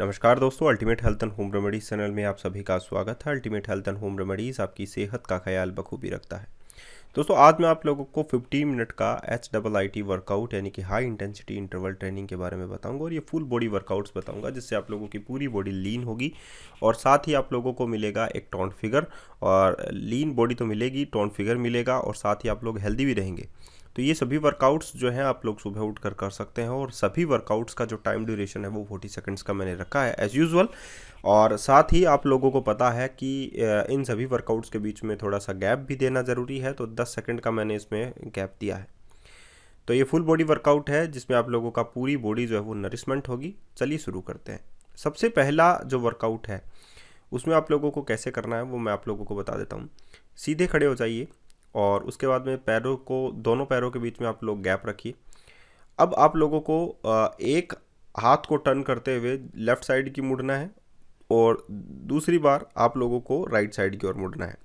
नमस्कार दोस्तों ultimate health and home remedies channel में आप सभी का स्वागत है ultimate health and home remedies आपकी सेहत का ख्याल बखूबी रखता है दोस्तों आज मैं आप लोगों को 15 मिनट का H double I T workout यानी कि हाई इंटेंसिटी इंटरवल ट्रेनिंग के बारे में बताऊंगा और ये फुल बॉडी वर्कआउट्स बताऊंगा जिससे आप लोगों की पूरी बॉडी लीन होगी और साथ ही आप लोगों को मिलेगा एक टॉन्ट फिगर और लीन बॉडी तो मिलेगी टॉन्ट फिगर मिलेगा और साथ ही आप लोग हेल्दी भी रहेंगे तो ये सभी वर्कआउट्स जो हैं आप लोग सुबह उठ कर कर सकते हैं और सभी वर्कआउट्स का जो टाइम ड्यूरेशन है वो फोर्टी सेकेंड्स का मैंने रखा है एज़ यूज़ुअल और साथ ही आप लोगों को पता है कि इन सभी वर्कआउट्स के बीच में थोड़ा सा गैप भी देना ज़रूरी है तो दस सेकेंड का मैंने इसमें गैप दिया है तो ये फुल बॉडी वर्कआउट है जिसमें आप लोगों का पूरी बॉडी जो है वो नरिशमेंट होगी चलिए शुरू करते हैं सबसे पहला जो वर्कआउट है उसमें आप लोगों को कैसे करना है वो मैं आप लोगों को बता देता हूँ सीधे खड़े हो जाइए और उसके बाद में पैरों को दोनों पैरों के बीच में आप लोग गैप रखिए अब आप लोगों को एक हाथ को टर्न करते हुए लेफ़्ट साइड की मुड़ना है और दूसरी बार आप लोगों को राइट साइड की ओर मुड़ना है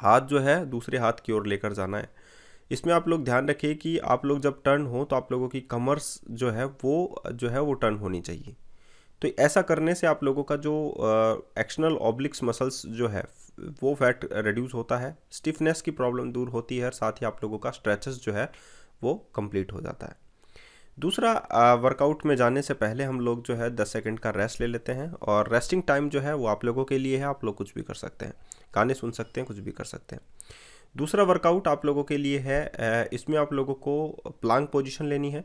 हाथ जो है दूसरे हाथ की ओर लेकर जाना है इसमें आप लोग ध्यान रखिए कि आप लोग जब टर्न हो तो आप लोगों की कमर्स जो है वो जो है वो टर्न होनी चाहिए तो ऐसा करने से आप लोगों का जो एक्शनल ऑब्लिक्स मसल्स जो है वो फैट रिड्यूस होता है स्टिफनेस की प्रॉब्लम दूर होती है और साथ ही आप लोगों का स्ट्रेचेस जो है वो कंप्लीट हो जाता है दूसरा वर्कआउट में जाने से पहले हम लोग जो है दस सेकंड का रेस्ट ले लेते हैं और रेस्टिंग टाइम जो है वो आप लोगों के लिए है आप लोग कुछ भी कर सकते हैं गाने सुन सकते हैं कुछ भी कर सकते हैं दूसरा वर्कआउट आप लोगों के लिए है इसमें आप लोगों को प्लांग पोजिशन लेनी है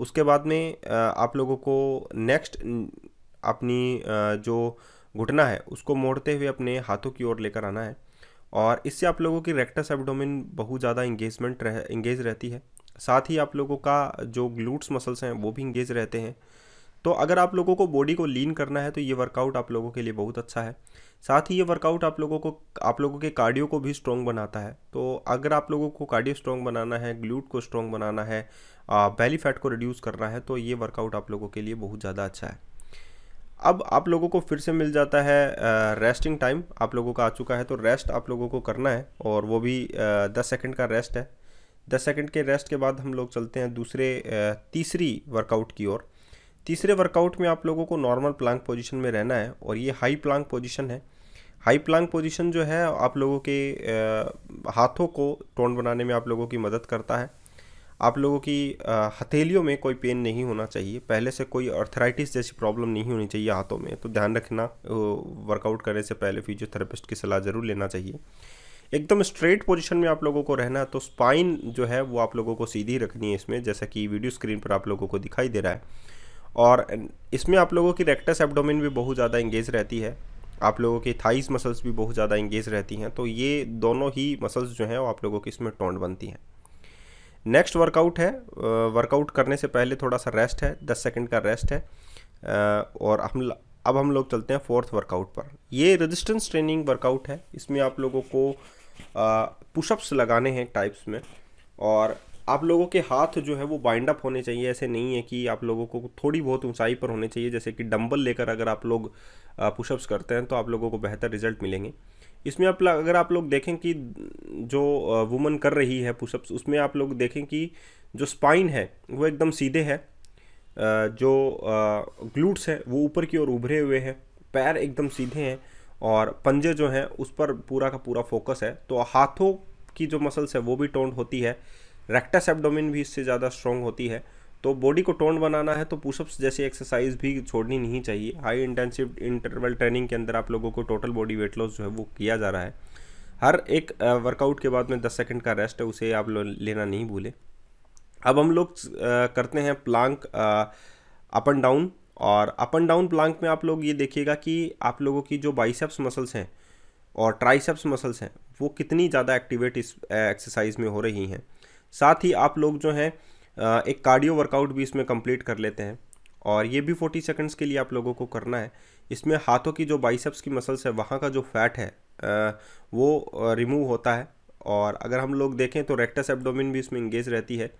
उसके बाद में आप लोगों को नेक्स्ट अपनी जो घुटना है उसको मोड़ते हुए अपने हाथों की ओर लेकर आना है और इससे आप लोगों की रेक्टस एबडोमिन बहुत ज़्यादा इंगेजमेंट रह इंगेज रहती है साथ ही आप लोगों का जो ग्लूट्स मसल्स हैं वो भी इंगेज रहते हैं तो अगर आप लोगों को बॉडी को लीन करना है तो ये वर्कआउट आप लोगों के लिए बहुत अच्छा है साथ ही ये वर्कआउट आप लोगों को आप लोगों के कार्डियो को भी स्ट्रॉन्ग बनाता है तो अगर आप लोगों को कार्डियो स्ट्रॉन्ग बनाना है ग्लूट को स्ट्रॉन्ग बनाना है बेली बैली फैट को रिड्यूस करना है तो ये वर्कआउट आप लोगों के लिए बहुत ज़्यादा अच्छा है अब आप लोगों को फिर से मिल जाता है रेस्टिंग टाइम आप लोगों का आ चुका है तो रेस्ट आप लोगों को करना है और वो भी दस सेकेंड का रेस्ट है दस सेकेंड के रेस्ट के बाद हम लोग चलते हैं दूसरे तीसरी वर्कआउट की ओर तीसरे वर्कआउट में आप लोगों को नॉर्मल प्लांक पोजीशन में रहना है और ये हाई प्लांक पोजीशन है हाई प्लांक पोजीशन जो है आप लोगों के हाथों को टोन बनाने में आप लोगों की मदद करता है आप लोगों की हथेलियों में कोई पेन नहीं होना चाहिए पहले से कोई अर्थराइटिस जैसी प्रॉब्लम नहीं होनी चाहिए हाथों में तो ध्यान रखना वर्कआउट करने से पहले फिजियोथेरेपिस्ट की सलाह ज़रूर लेना चाहिए एकदम स्ट्रेट पोजीशन में आप लोगों को रहना है तो स्पाइन जो है वो आप लोगों को सीधी रखनी है इसमें जैसा कि वीडियो स्क्रीन पर आप लोगों को दिखाई दे रहा है और इसमें आप लोगों की रेक्टस एब्डोमिन भी बहुत ज़्यादा इंगेज रहती है आप लोगों की थाइस मसल्स भी बहुत ज़्यादा इंगेज रहती हैं तो ये दोनों ही मसल्स जो हैं वो आप लोगों की इसमें टोंड बनती हैं नेक्स्ट वर्कआउट है वर्कआउट करने से पहले थोड़ा सा रेस्ट है दस सेकेंड का रेस्ट है और हम अब हम लोग चलते हैं फोर्थ वर्कआउट पर ये रेजिस्टेंस ट्रेनिंग वर्कआउट है इसमें आप लोगों को पुशअप्स लगाने हैं टाइप्स में और आप लोगों के हाथ जो है वो बाइंड अप होने चाहिए ऐसे नहीं है कि आप लोगों को थोड़ी बहुत ऊंचाई पर होने चाहिए जैसे कि डंबल लेकर अगर आप लोग पुशअप्स करते हैं तो आप लोगों को बेहतर रिजल्ट मिलेंगे इसमें आप अगर आप लोग देखें कि जो वुमन कर रही है पुशअप्स उसमें आप लोग देखें कि जो स्पाइन है वो एकदम सीधे है जो ग्लूट्स है वो ऊपर की ओर उभरे हुए हैं पैर एकदम सीधे हैं और पंजे जो हैं उस पर पूरा का पूरा फोकस है तो हाथों की जो मसल्स है वो भी टोंड होती है रेक्टस एबडोमिन भी इससे ज़्यादा स्ट्रॉन्ग होती है तो बॉडी को टोन बनाना है तो पुशअप्स जैसी एक्सरसाइज भी छोड़नी नहीं चाहिए हाई इंटेंसिव इंटरवल ट्रेनिंग के अंदर आप लोगों को टोटल बॉडी वेट लॉस जो है वो किया जा रहा है हर एक वर्कआउट के बाद में दस सेकेंड का रेस्ट है उसे आप लोग लेना नहीं भूले अब हम लोग करते हैं प्लांक अप एंड डाउन और अप एंड डाउन प्लांक में आप लोग ये देखिएगा कि आप लोगों की जो बाइसेप्स मसल्स हैं और ट्राइसेप्स मसल्स हैं वो कितनी ज़्यादा एक्टिवेट इस एक्सरसाइज में हो रही हैं साथ ही आप लोग जो हैं एक कार्डियो वर्कआउट भी इसमें कंप्लीट कर लेते हैं और ये भी फोर्टी सेकंड्स के लिए आप लोगों को करना है इसमें हाथों की जो बाइसेप्स की मसल्स है वहाँ का जो फैट है वो रिमूव होता है और अगर हम लोग देखें तो रेक्टस एब्डोमिन भी इसमें इंगेज रहती है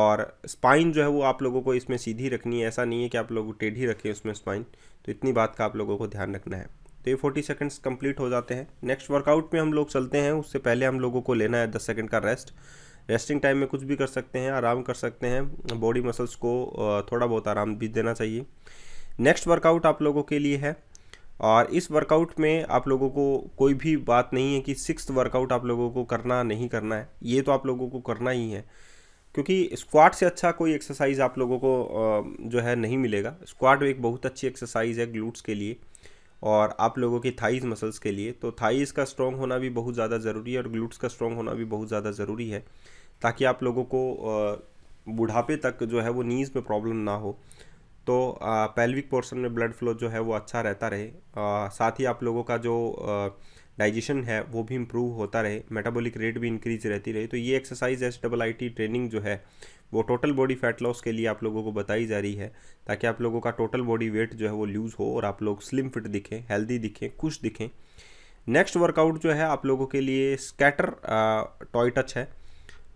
और स्पाइन जो है वो आप लोगों को इसमें सीधी रखनी है ऐसा नहीं है कि आप लोग टेढ़ी रखें उसमें स्पाइन तो इतनी बात का आप लोगों को ध्यान रखना है तो ये फोर्टी सेकेंड्स कंप्लीट हो जाते हैं नेक्स्ट वर्कआउट में हम लोग चलते हैं उससे पहले हम लोगों को लेना है दस सेकेंड का रेस्ट रेस्टिंग टाइम में कुछ भी कर सकते हैं आराम कर सकते हैं बॉडी मसल्स को थोड़ा बहुत आराम भी देना चाहिए नेक्स्ट वर्कआउट आप लोगों के लिए है और इस वर्कआउट में आप लोगों को कोई भी बात नहीं है कि सिक्स वर्कआउट आप लोगों को करना नहीं करना है ये तो आप लोगों को करना ही है क्योंकि स्क्वाट से अच्छा कोई एक्सरसाइज आप लोगों को जो है नहीं मिलेगा स्क्वाट एक बहुत अच्छी एक्सरसाइज है ग्लूट्स के लिए और आप लोगों की थाइज मसल्स के लिए तो थाइज का स्ट्रॉन्ग होना भी बहुत ज़्यादा ज़रूरी है और ग्लूट्स का स्ट्रॉन्ग होना भी बहुत ज़्यादा ज़रूरी है ताकि आप लोगों को बुढ़ापे तक जो है वो नीज़ में प्रॉब्लम ना हो तो पैल्विक पोर्शन में ब्लड फ्लो जो है वो अच्छा रहता रहे आ, साथ ही आप लोगों का जो डाइजेशन है वो भी इम्प्रूव होता रहे मेटाबॉलिक रेट भी इंक्रीज रहती रहे तो ये exercises double I T training जो है वो टोटल बॉडी फैट लॉस के लिए आप लोगों को बताई जा रही है ताकि आप लोगों का टोटल बॉडी वेट जो है वो लूज़ हो और आप लोग स्लिम फिट दिखें हेल्दी दिखें खुश दिखें नेक्स्ट वर्कआउट जो है आप लोगों के लिए स्कैटर टॉय टच है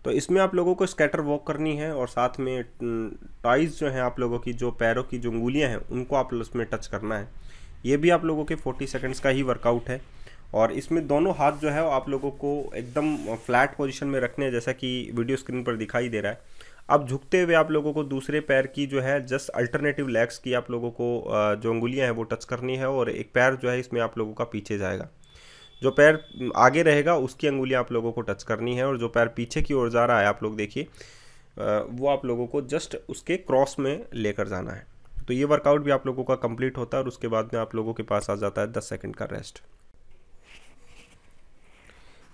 तो इसमें आप लोगों को स्कैटर वॉक करनी है और साथ में टॉयज़ जो हैं आप लोगों की जो पैरों की जो उंगलियाँ हैं उनको आप उसमें टच करना है ये भी आप लोगों के 40 सेकंड्स का ही वर्कआउट है और इसमें दोनों हाथ जो है आप लोगों को एकदम फ्लैट पोजीशन में रखने हैं जैसा कि वीडियो स्क्रीन पर दिखाई दे रहा है अब झुकते हुए आप लोगों को दूसरे पैर की जो है जस्ट अल्टरनेटिव लेग्स की आप लोगों को जो उंगलियां हैं वो टच करनी है और एक पैर जो है इसमें आप लोगों का पीछे जाएगा जो पैर आगे रहेगा उसकी अंगुलियाँ आप लोगों को टच करनी है और जो पैर पीछे की ओर जा रहा है आप लोग देखिए वो आप लोगों को जस्ट उसके क्रॉस में लेकर जाना है तो ये वर्कआउट भी आप लोगों का कंप्लीट होता है और उसके बाद में आप लोगों के पास आ जाता है दस सेकंड का रेस्ट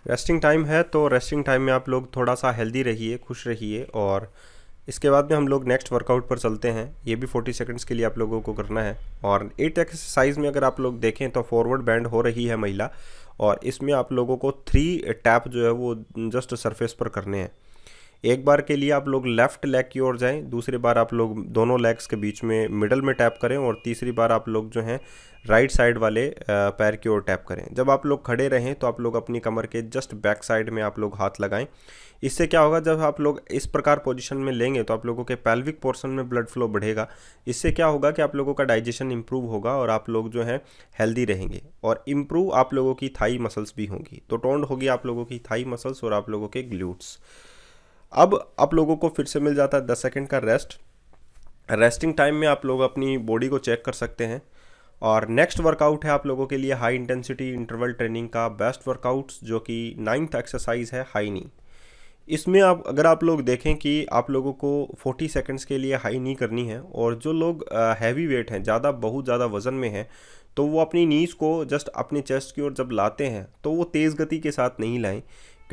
रेस्टिंग टाइम है तो रेस्टिंग टाइम में आप लोग थोड़ा सा हेल्दी रहिए खुश रहिए और इसके बाद में हम लोग नेक्स्ट वर्कआउट पर चलते हैं ये भी 40 सेकंड्स के लिए आप लोगों को करना है और एट एक्सरसाइज में अगर आप लोग देखें तो फॉरवर्ड बैंड हो रही है महिला और इसमें आप लोगों को थ्री टैप जो है वो जस्ट सरफेस पर करने हैं एक बार के लिए आप लोग लेफ्ट लेग की ओर जाएं दूसरी बार आप लोग दोनों लेग्स के बीच में मिडल में टैप करें और तीसरी बार आप लोग जो हैं राइट साइड वाले पैर की ओर टैप करें जब आप लोग खड़े रहें तो आप लोग अपनी कमर के जस्ट बैक साइड में आप लोग हाथ लगाएं इससे क्या होगा जब आप लोग इस प्रकार पोजीशन में लेंगे तो आप लोगों के पैल्विक पोर्शन में ब्लड फ्लो बढ़ेगा इससे क्या होगा कि आप लोगों का डाइजेशन इंप्रूव होगा और आप लोग जो हैं हेल्दी रहेंगे और इम्प्रूव आप लोगों की थाई मसल्स भी होंगी तो टोंड होगी आप लोगों की थाई मसल्स और आप लोगों के ग्लूट्स अब आप लोगों को फिर से मिल जाता है दस सेकेंड का रेस्ट रेस्टिंग टाइम में आप लोग अपनी बॉडी को चेक कर सकते हैं और नेक्स्ट वर्कआउट है आप लोगों के लिए हाई इंटेंसिटी इंटरवल ट्रेनिंग का बेस्ट वर्कआउट जो कि नाइन्थ एक्सरसाइज है हाई नी इसमें आप अगर आप लोग देखें कि आप लोगों को 40 सेकंड्स के लिए हाई नी करनी है और जो लोग हैवी वेट हैं ज़्यादा बहुत ज़्यादा वज़न में हैं तो वो अपनी नीज़ को जस्ट अपने चेस्ट की ओर जब लाते हैं तो वो तेज़ गति के साथ नहीं लाएं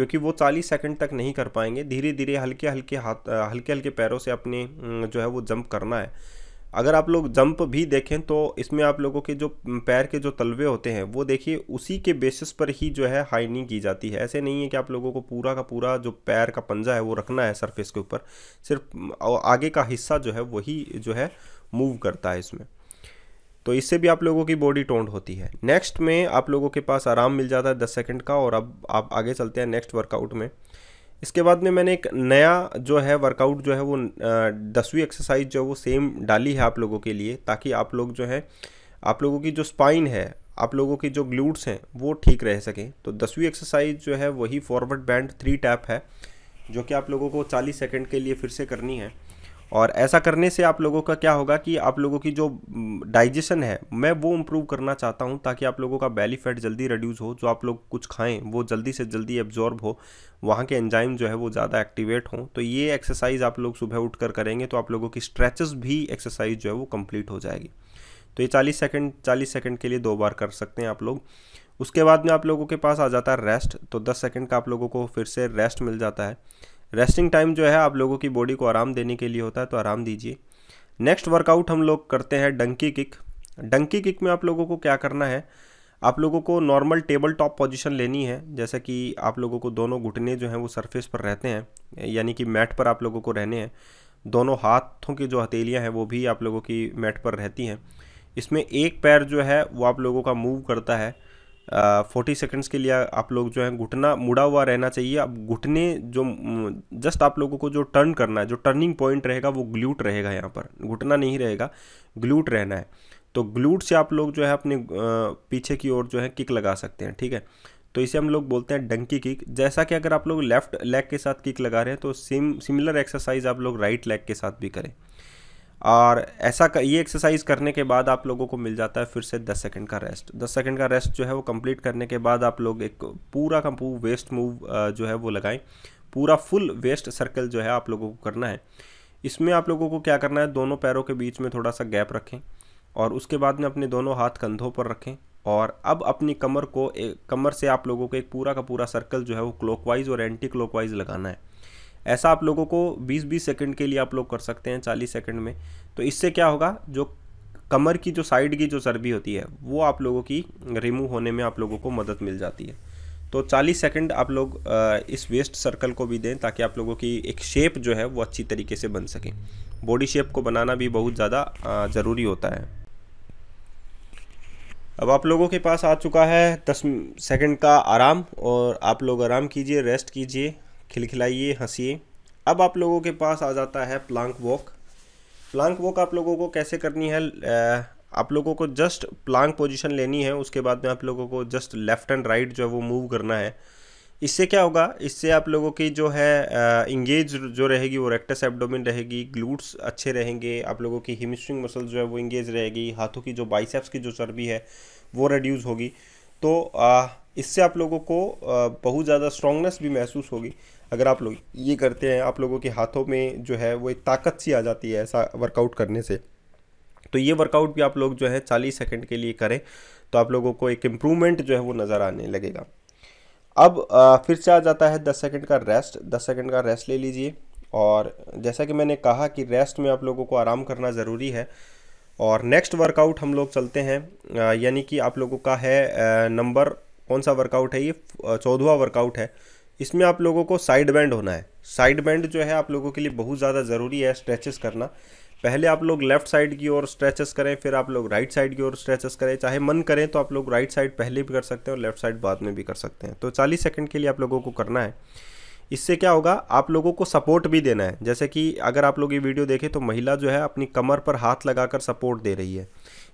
क्योंकि वो चालीस सेकंड तक नहीं कर पाएंगे धीरे धीरे हल्के हल्के हाथ हल्के हल्के पैरों से अपने जो है वो जंप करना है अगर आप लोग जंप भी देखें तो इसमें आप लोगों के जो पैर के जो तलवे होते हैं वो देखिए उसी के बेसिस पर ही जो है हाइनिंग की जाती है ऐसे नहीं है कि आप लोगों को पूरा का पूरा जो पैर का पंजा है वो रखना है सरफेस के ऊपर सिर्फ आगे का हिस्सा जो है वही जो है मूव करता है इसमें तो इससे भी आप लोगों की बॉडी टोंड होती है नेक्स्ट में आप लोगों के पास आराम मिल जाता है दस सेकेंड का और अब आप आगे चलते हैं नेक्स्ट वर्कआउट में इसके बाद में मैंने एक नया जो है वर्कआउट जो है वो दसवीं एक्सरसाइज जो है वो सेम डाली है आप लोगों के लिए ताकि आप लोग जो है आप लोगों की जो स्पाइन है आप लोगों की जो ग्लूट्स हैं वो ठीक रह सकें तो दसवीं एक्सरसाइज जो है वही फॉरवर्ड बैंड थ्री टैप है जो कि आप लोगों को चालीस सेकेंड के लिए फिर से करनी है और ऐसा करने से आप लोगों का क्या होगा कि आप लोगों की जो डाइजेशन है मैं वो इम्प्रूव करना चाहता हूँ ताकि आप लोगों का बैली फैट जल्दी रिड्यूस हो जो आप लोग कुछ खाएं वो जल्दी से जल्दी एब्जॉर्ब हो वहाँ के एंजाइम जो है वो ज़्यादा एक्टिवेट हों तो ये एक्सरसाइज आप लोग सुबह उठ कर करेंगे तो आप लोगों की स्ट्रेचेस भी एक्सरसाइज जो है वो कम्प्लीट हो जाएगी तो ये चालीस सेकेंड चालीस सेकेंड के लिए दो बार कर सकते हैं आप लोग उसके बाद में आप लोगों के पास आ जाता है रेस्ट तो दस सेकेंड का आप लोगों को फिर से रेस्ट मिल जाता है रेस्टिंग टाइम जो है आप लोगों की बॉडी को आराम देने के लिए होता है तो आराम दीजिए नेक्स्ट वर्कआउट हम लोग करते हैं डंकी किक डंकी किक में आप लोगों को क्या करना है आप लोगों को नॉर्मल टेबल टॉप पोजीशन लेनी है जैसा कि आप लोगों को दोनों घुटने जो हैं वो सरफेस पर रहते हैं यानी कि मैट पर आप लोगों को रहने हैं दोनों हाथों की जो हथेलियाँ हैं वो भी आप लोगों की मैट पर रहती हैं इसमें एक पैर जो है वो आप लोगों का मूव करता है फोर्टी सेकेंड्स के लिए आप लोग जो है घुटना मुड़ा हुआ रहना चाहिए अब घुटने जो जस्ट आप लोगों को जो टर्न करना है जो टर्निंग पॉइंट रहेगा वो ग्लूट रहेगा यहाँ पर घुटना नहीं रहेगा ग्लूट रहना है तो ग्लूट से आप लोग जो है अपने पीछे की ओर जो है किक लगा सकते हैं ठीक है तो इसे हम लोग बोलते हैं डंकी किक जैसा कि अगर आप लोग लेफ्ट लेग के साथ किक लगा रहे हैं तो सेम सिमिलर एक्सरसाइज आप लोग राइट लेग के साथ भी करें और ऐसा ये एक्सरसाइज करने के बाद आप लोगों को मिल जाता है फिर से 10 सेकंड का रेस्ट 10 सेकंड का रेस्ट जो है वो कंप्लीट करने के बाद आप लोग एक पूरा का पूरा वेस्ट मूव जो है वो लगाएं पूरा फुल वेस्ट सर्कल जो है आप लोगों को करना है इसमें आप लोगों को क्या करना है दोनों पैरों के बीच में थोड़ा सा गैप रखें और उसके बाद में अपने दोनों हाथ कंधों पर रखें और अब अपनी कमर को एक कमर से आप लोगों को एक पूरा का पूरा सर्कल जो है वो क्लॉकवाइज और एंटी क्लॉकवाइज लगाना है ऐसा आप लोगों को 20-20 सेकंड के लिए आप लोग कर सकते हैं 40 सेकंड में तो इससे क्या होगा जो कमर की जो साइड की जो चर्बी होती है वो आप लोगों की रिमूव होने में आप लोगों को मदद मिल जाती है तो 40 सेकंड आप लोग इस वेस्ट सर्कल को भी दें ताकि आप लोगों की एक शेप जो है वो अच्छी तरीके से बन सके बॉडी शेप को बनाना भी बहुत ज़्यादा ज़रूरी होता है अब आप लोगों के पास आ चुका है दस सेकंड का आराम और आप लोग आराम कीजिए रेस्ट कीजिए खिलखिलाइए हंसीए अब आप लोगों के पास आ जाता है प्लांक वॉक प्लांक वॉक आप लोगों को कैसे करनी है आप लोगों को जस्ट प्लांक पोजीशन लेनी है उसके बाद में आप लोगों को जस्ट लेफ़्ट एंड राइट जो है वो मूव करना है इससे क्या होगा इससे आप लोगों की जो है इंगेज जो रहेगी वो रेक्टस एब्डोमिन रहेगी ग्लूट्स अच्छे रहेंगे आप लोगों की हिमस्ट्रिंग मसल जो है वो इंगेज रहेगी हाथों की जो बाइसेप्स की जो चर्बी है वो रिड्यूज़ होगी तो आ, इससे आप लोगों को बहुत ज़्यादा स्ट्रांगनेस भी महसूस होगी अगर आप लोग ये करते हैं आप लोगों के हाथों में जो है वो एक ताकत सी आ जाती है ऐसा वर्कआउट करने से तो ये वर्कआउट भी आप लोग जो है चालीस सेकेंड के लिए करें तो आप लोगों को एक इम्प्रूवमेंट जो है वो नज़र आने लगेगा अब फिर से आ जाता है दस सेकेंड का रेस्ट दस सेकेंड का रेस्ट ले लीजिए और जैसा कि मैंने कहा कि रेस्ट में आप लोगों को आराम करना ज़रूरी है और नेक्स्ट वर्कआउट हम लोग चलते हैं यानी कि आप लोगों का है नंबर कौन सा वर्कआउट है ये चौदवा वर्कआउट है इसमें आप लोगों को साइड बैंड होना है साइड बैंड जो है आप लोगों के लिए बहुत ज़्यादा ज़रूरी है स्ट्रेचेस करना पहले आप लोग लेफ्ट साइड की ओर स्ट्रेचेस करें फिर आप लोग राइट साइड की ओर स्ट्रेचेस करें चाहे मन करें तो आप लोग राइट साइड पहले भी कर सकते हैं और लेफ्ट साइड बाद में भी कर सकते हैं तो चालीस सेकेंड के लिए आप लोगों को करना है इससे क्या होगा आप लोगों को सपोर्ट भी देना है जैसे कि अगर आप लोग ये वीडियो देखें तो महिला जो है अपनी कमर पर हाथ लगाकर सपोर्ट दे रही है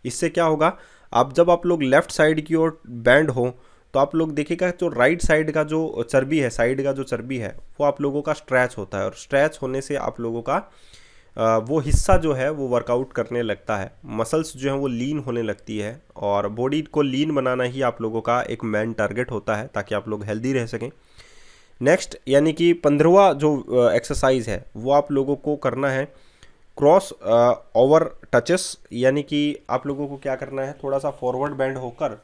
इससे क्या होगा आप जब आप लोग लेफ्ट साइड की ओर बैंड हो तो आप लोग देखिएगा जो राइट साइड का जो चर्बी है साइड का जो चर्बी है वो आप लोगों का स्ट्रैच होता है और स्ट्रैच होने से आप लोगों का वो हिस्सा जो है वो वर्कआउट करने लगता है मसल्स जो है वो लीन होने लगती है और बॉडी को लीन बनाना ही आप लोगों का एक मेन टारगेट होता है ताकि आप लोग हेल्दी रह सकें नेक्स्ट यानी कि पंद्रहवा जो एक्सरसाइज है वो आप लोगों को करना है क्रॉस ओवर टचेस यानी कि आप लोगों को क्या करना है थोड़ा सा फॉरवर्ड बैंड होकर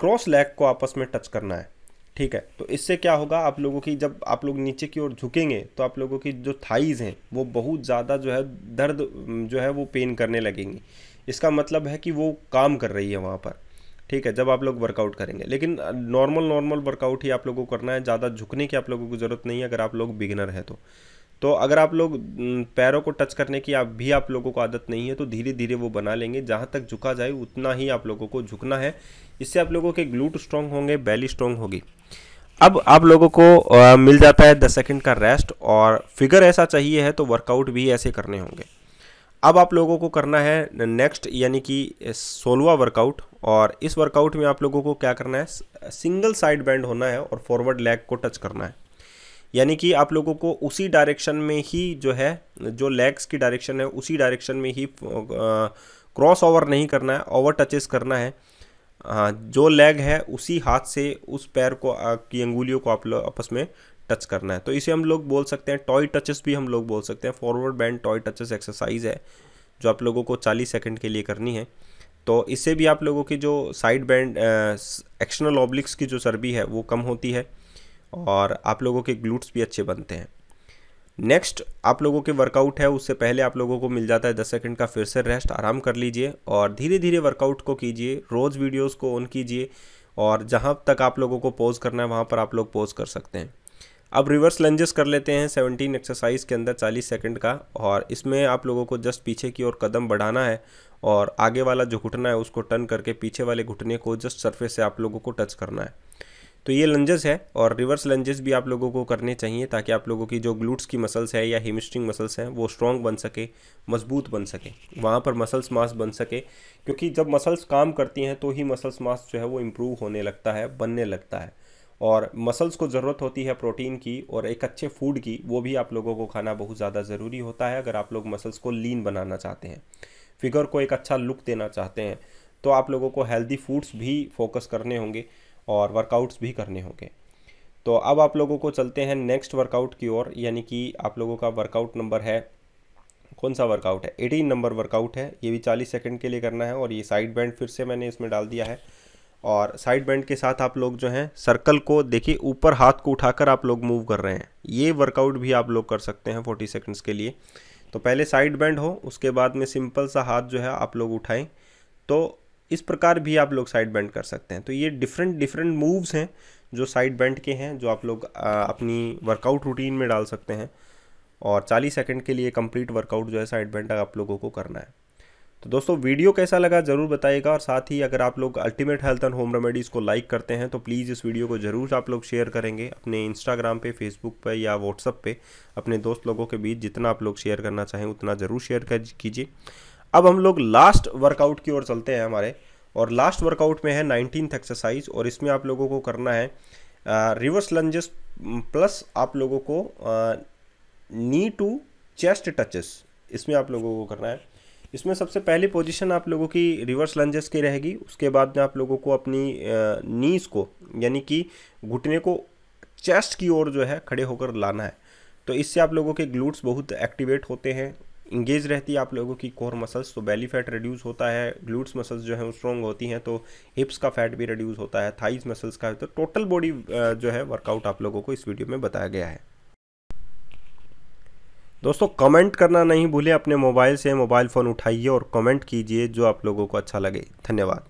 क्रॉस लेग को आपस में टच करना है ठीक है तो इससे क्या होगा आप लोगों की जब आप लोग नीचे की ओर झुकेंगे तो आप लोगों की जो थाइज़ हैं वो बहुत ज़्यादा जो है दर्द जो है वो पेन करने लगेंगी इसका मतलब है कि वो काम कर रही है वहाँ पर ठीक है जब आप लोग वर्कआउट करेंगे लेकिन नॉर्मल नॉर्मल वर्कआउट ही आप लोगों को करना है ज़्यादा झुकने की आप लोगों को ज़रूरत नहीं है अगर आप लोग बिगिनर हैं तो तो अगर आप लोग पैरों को टच करने की आप भी आप लोगों को आदत नहीं है तो धीरे धीरे वो बना लेंगे जहाँ तक झुका जाए उतना ही आप लोगों को झुकना है इससे आप लोगों के ग्लूट स्ट्रॉन्ग होंगे बैली स्ट्रॉन्ग होगी अब आप लोगों को आ, मिल जाता है दस सेकंड का रेस्ट और फिगर ऐसा चाहिए है तो वर्कआउट भी ऐसे करने होंगे अब आप लोगों को करना है नेक्स्ट यानी कि सोलवा वर्कआउट और इस वर्कआउट में आप लोगों को क्या करना है सिंगल साइड बैंड होना है और फॉरवर्ड लेग को टच करना है यानी कि आप लोगों को उसी डायरेक्शन में ही जो है जो लेग्स की डायरेक्शन है उसी डायरेक्शन में ही क्रॉस ओवर नहीं करना है ओवर टचेस करना है हाँ जो लेग है उसी हाथ से उस पैर को की अंगुलियों को आप आपस में टच करना है तो इसे हम लोग बोल सकते हैं टॉय टचेस भी हम लोग बोल सकते हैं forward bend toe touches exercise है जो आप लोगों को 40 सेकंड के लिए करनी है तो इससे भी आप लोगों की जो साइड बैंड एक्शनल ऑब्लिक्स की जो चर्बी है वो कम होती है और आप लोगों के ग्लूट्स भी अच्छे बनते हैं नेक्स्ट आप लोगों के वर्कआउट है उससे पहले आप लोगों को मिल जाता है दस सेकंड का फिर से रेस्ट आराम कर लीजिए और धीरे धीरे वर्कआउट को कीजिए रोज़ वीडियोस को ऑन कीजिए और जहाँ तक आप लोगों को पोज करना है वहाँ पर आप लोग पोज कर सकते हैं अब रिवर्स लंजेस कर लेते हैं सेवनटीन एक्सरसाइज के अंदर चालीस सेकेंड का और इसमें आप लोगों को जस्ट पीछे की ओर कदम बढ़ाना है और आगे वाला जो घुटना है उसको टर्न करके पीछे वाले घुटने को जस्ट सरफेस से आप लोगों को टच करना है तो ये लंजेस है और रिवर्स लंजेस भी आप लोगों को करने चाहिए ताकि आप लोगों की जो ग्लूट्स की मसल्स है या हिमस्ट्रिंग मसल्स हैं वो स्ट्रॉन्ग बन सके मजबूत बन सके वहाँ पर मसल्स मास बन सके क्योंकि जब मसल्स काम करती हैं तो ही मसल्स मास जो है वो इम्प्रूव होने लगता है बनने लगता है और मसल्स को ज़रूरत होती है प्रोटीन की और एक अच्छे फूड की वो भी आप लोगों को खाना बहुत ज़्यादा ज़रूरी होता है अगर आप लोग मसल्स को लीन बनाना चाहते हैं फिगर को एक अच्छा लुक देना चाहते हैं तो आप लोगों को हेल्दी फूड्स भी फोकस करने होंगे और वर्कआउट्स भी करने होंगे तो अब आप लोगों को चलते हैं नेक्स्ट वर्कआउट की ओर यानी कि आप लोगों का वर्कआउट नंबर है कौन सा वर्कआउट है एटीन नंबर वर्कआउट है ये भी चालीस सेकेंड के लिए करना है और ये साइड बैंड फिर से मैंने इसमें डाल दिया है और साइड बैंड के साथ आप लोग जो हैं सर्कल को देखिए ऊपर हाथ को उठाकर आप लोग मूव कर रहे हैं ये वर्कआउट भी आप लोग कर सकते हैं फोर्टी सेकेंड्स के लिए तो पहले साइड बैंड हो उसके बाद में सिंपल सा हाथ जो है आप लोग उठाएं तो इस प्रकार भी आप लोग साइड बैंड कर सकते हैं तो ये डिफरेंट डिफरेंट मूव्स हैं जो साइड बैंड के हैं जो आप लोग अपनी वर्कआउट रूटीन में डाल सकते हैं और चालीस सेकेंड के लिए कम्प्लीट वर्कआउट जो है साइड बैंड आप लोगों को करना है तो दोस्तों वीडियो कैसा लगा ज़रूर बताइएगा और साथ ही अगर आप लोग ultimate health and home remedies को लाइक करते हैं तो प्लीज़ इस वीडियो को ज़रूर आप लोग शेयर करेंगे अपने इंस्टाग्राम पे फेसबुक पे या व्हाट्सअप पे अपने दोस्त लोगों के बीच जितना आप लोग शेयर करना चाहें उतना ज़रूर शेयर कीजिए अब हम लोग लास्ट वर्कआउट की ओर चलते हैं हमारे और लास्ट वर्कआउट में है नाइनटीन्थ एक्सरसाइज और इसमें आप लोगों को करना है रिवर्स लंजेस प्लस आप लोगों को नी टू चेस्ट टचेस इसमें आप लोगों को करना है इसमें सबसे पहली पोजीशन आप लोगों की रिवर्स लंजेस की रहेगी उसके बाद में आप लोगों को अपनी नीज को यानी कि घुटने को चेस्ट की ओर जो है खड़े होकर लाना है तो इससे आप लोगों के ग्लूट्स बहुत एक्टिवेट होते हैं इंगेज रहती है आप लोगों की कोर मसल्स तो बैली फैट रिड्यूस होता है ग्लूट्स मसल्स जो हैं स्ट्रॉन्ग होती हैं तो हिप्स का फैट भी रिड्यूस होता है थाइज मसल्स का तो टोटल बॉडी जो है वर्कआउट आप लोगों को इस वीडियो में बताया गया है दोस्तों कमेंट करना नहीं भूलें अपने मोबाइल से मोबाइल फ़ोन उठाइए और कमेंट कीजिए जो आप लोगों को अच्छा लगे धन्यवाद